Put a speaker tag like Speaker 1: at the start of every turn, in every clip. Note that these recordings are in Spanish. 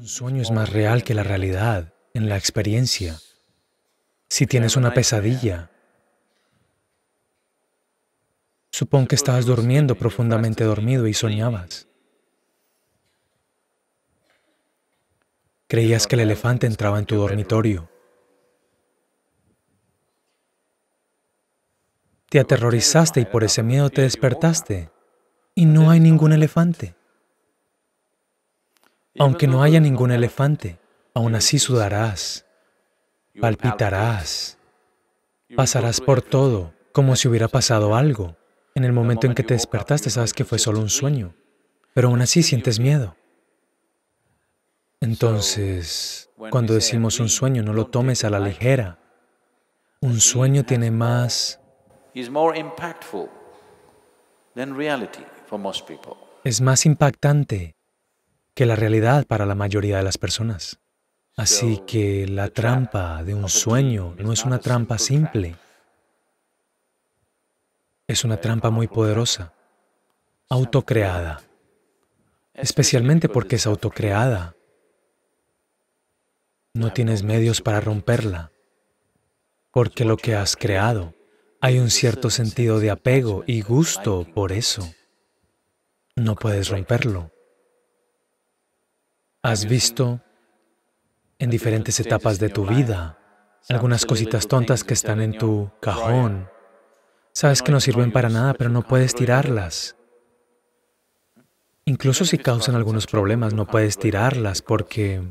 Speaker 1: Un sueño es más real que la realidad, en la experiencia. Si tienes una pesadilla, supón que estabas durmiendo, profundamente dormido, y soñabas. Creías que el elefante entraba en tu dormitorio. Te aterrorizaste y por ese miedo te despertaste. Y no hay ningún elefante. Aunque no haya ningún elefante, aún así sudarás, palpitarás, pasarás por todo, como si hubiera pasado algo. En el momento en que te despertaste sabes que fue solo un sueño, pero aún así sientes miedo. Entonces, cuando decimos un sueño, no lo tomes a la ligera. Un sueño tiene más... Es más impactante que la realidad para la mayoría de las personas. Así que la trampa de un sueño no es una trampa simple, es una trampa muy poderosa, autocreada, especialmente porque es autocreada. No tienes medios para romperla, porque lo que has creado, hay un cierto sentido de apego y gusto por eso. No puedes romperlo. Has visto en diferentes etapas de tu vida algunas cositas tontas que están en tu cajón. Sabes que no sirven para nada, pero no puedes tirarlas. Incluso si causan algunos problemas, no puedes tirarlas porque...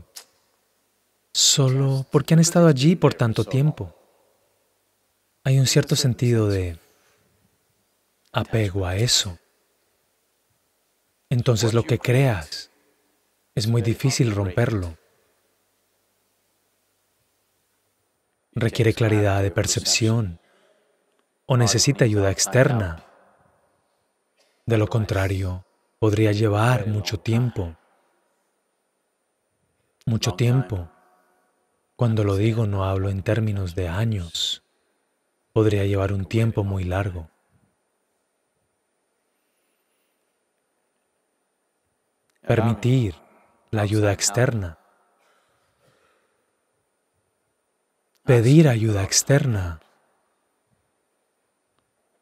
Speaker 1: Solo porque han estado allí por tanto tiempo. Hay un cierto sentido de apego a eso. Entonces lo que creas es muy difícil romperlo. Requiere claridad de percepción o necesita ayuda externa. De lo contrario, podría llevar mucho tiempo. Mucho tiempo. Cuando lo digo no hablo en términos de años. Podría llevar un tiempo muy largo. Permitir la ayuda externa. Pedir ayuda externa.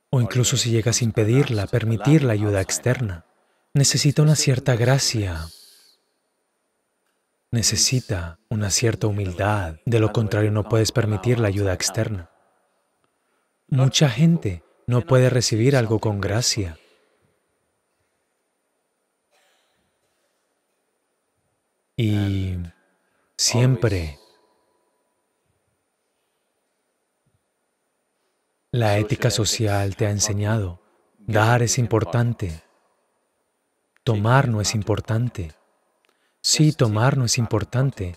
Speaker 1: O incluso si llega sin pedirla, permitir la ayuda externa. Necesita una cierta gracia. Necesita una cierta humildad. De lo contrario, no puedes permitir la ayuda externa. Mucha gente no puede recibir algo con gracia Y siempre la ética social te ha enseñado, dar es importante, tomar no es importante. Sí, tomar no es importante,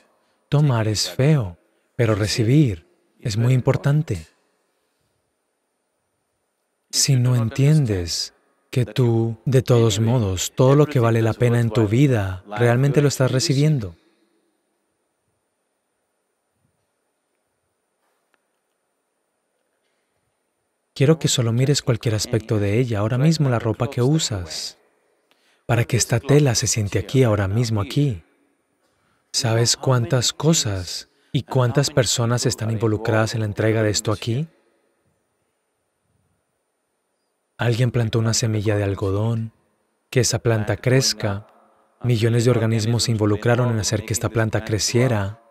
Speaker 1: tomar es feo, pero recibir es muy importante. Si no entiendes que tú, de todos modos, todo lo que vale la pena en tu vida, realmente lo estás recibiendo. Quiero que solo mires cualquier aspecto de ella, ahora mismo la ropa que usas, para que esta tela se siente aquí, ahora mismo aquí. ¿Sabes cuántas cosas y cuántas personas están involucradas en la entrega de esto aquí? Alguien plantó una semilla de algodón, que esa planta crezca. Millones de organismos se involucraron en hacer que esta planta creciera,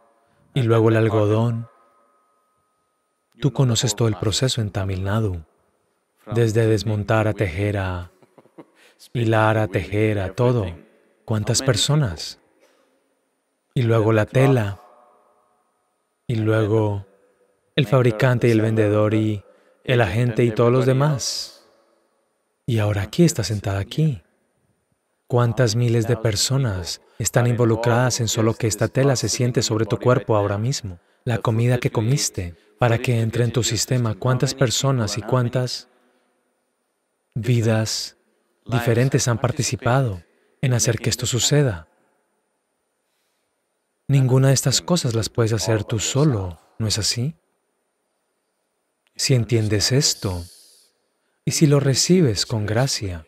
Speaker 1: y luego el algodón. Tú conoces todo el proceso en Tamil Nadu, desde desmontar a tejer a hilar a tejer a todo. ¿Cuántas personas? Y luego la tela, y luego el fabricante y el vendedor y el agente y todos los demás. ¿Y ahora aquí está sentada aquí? ¿Cuántas miles de personas están involucradas en solo que esta tela se siente sobre tu cuerpo ahora mismo? La comida que comiste, para que entre en tu sistema, ¿cuántas personas y cuántas vidas diferentes han participado en hacer que esto suceda? Ninguna de estas cosas las puedes hacer tú solo, ¿no es así? Si entiendes esto, y si lo recibes con gracia,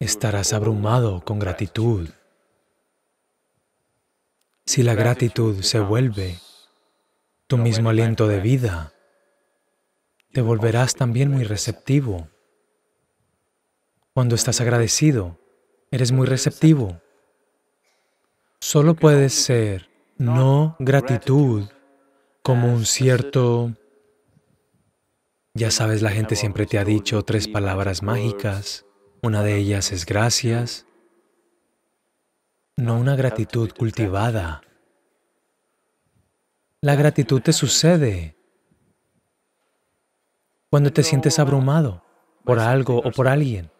Speaker 1: estarás abrumado con gratitud. Si la gratitud se vuelve tu mismo aliento de vida, te volverás también muy receptivo. Cuando estás agradecido, eres muy receptivo. Solo puedes ser no gratitud como un cierto ya sabes, la gente siempre te ha dicho tres palabras mágicas. Una de ellas es gracias. No una gratitud cultivada. La gratitud te sucede cuando te sientes abrumado por algo o por alguien.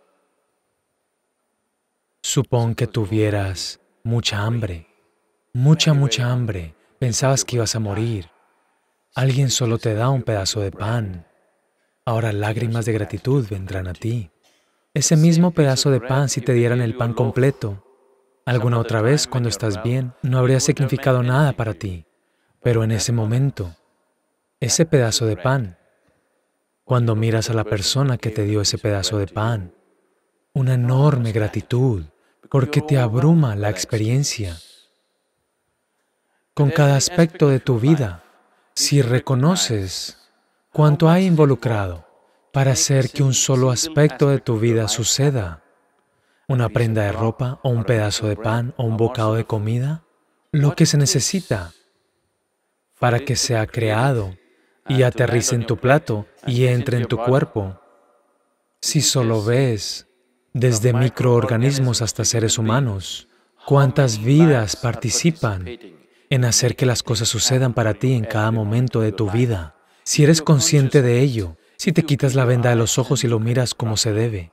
Speaker 1: Supón que tuvieras mucha hambre, mucha, mucha hambre. Pensabas que ibas a morir. Alguien solo te da un pedazo de pan Ahora lágrimas de gratitud vendrán a ti. Ese mismo pedazo de pan si te dieran el pan completo. Alguna otra vez, cuando estás bien, no habría significado nada para ti. Pero en ese momento, ese pedazo de pan, cuando miras a la persona que te dio ese pedazo de pan, una enorme gratitud, porque te abruma la experiencia. Con cada aspecto de tu vida, si reconoces cuánto hay involucrado para hacer que un solo aspecto de tu vida suceda, una prenda de ropa o un pedazo de pan o un bocado de comida, lo que se necesita para que sea creado y aterrice en tu plato y entre en tu cuerpo. Si solo ves, desde microorganismos hasta seres humanos, cuántas vidas participan en hacer que las cosas sucedan para ti en cada momento de tu vida. Si eres consciente de ello, si te quitas la venda de los ojos y lo miras como se debe,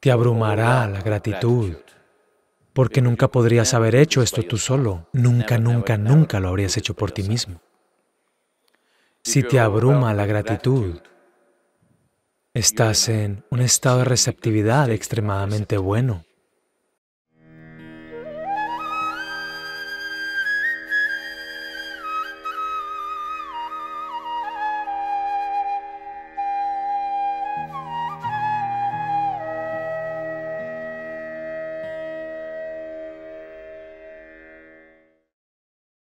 Speaker 1: te abrumará la gratitud, porque nunca podrías haber hecho esto tú solo, nunca, nunca, nunca lo habrías hecho por ti mismo. Si te abruma la gratitud, estás en un estado de receptividad extremadamente bueno.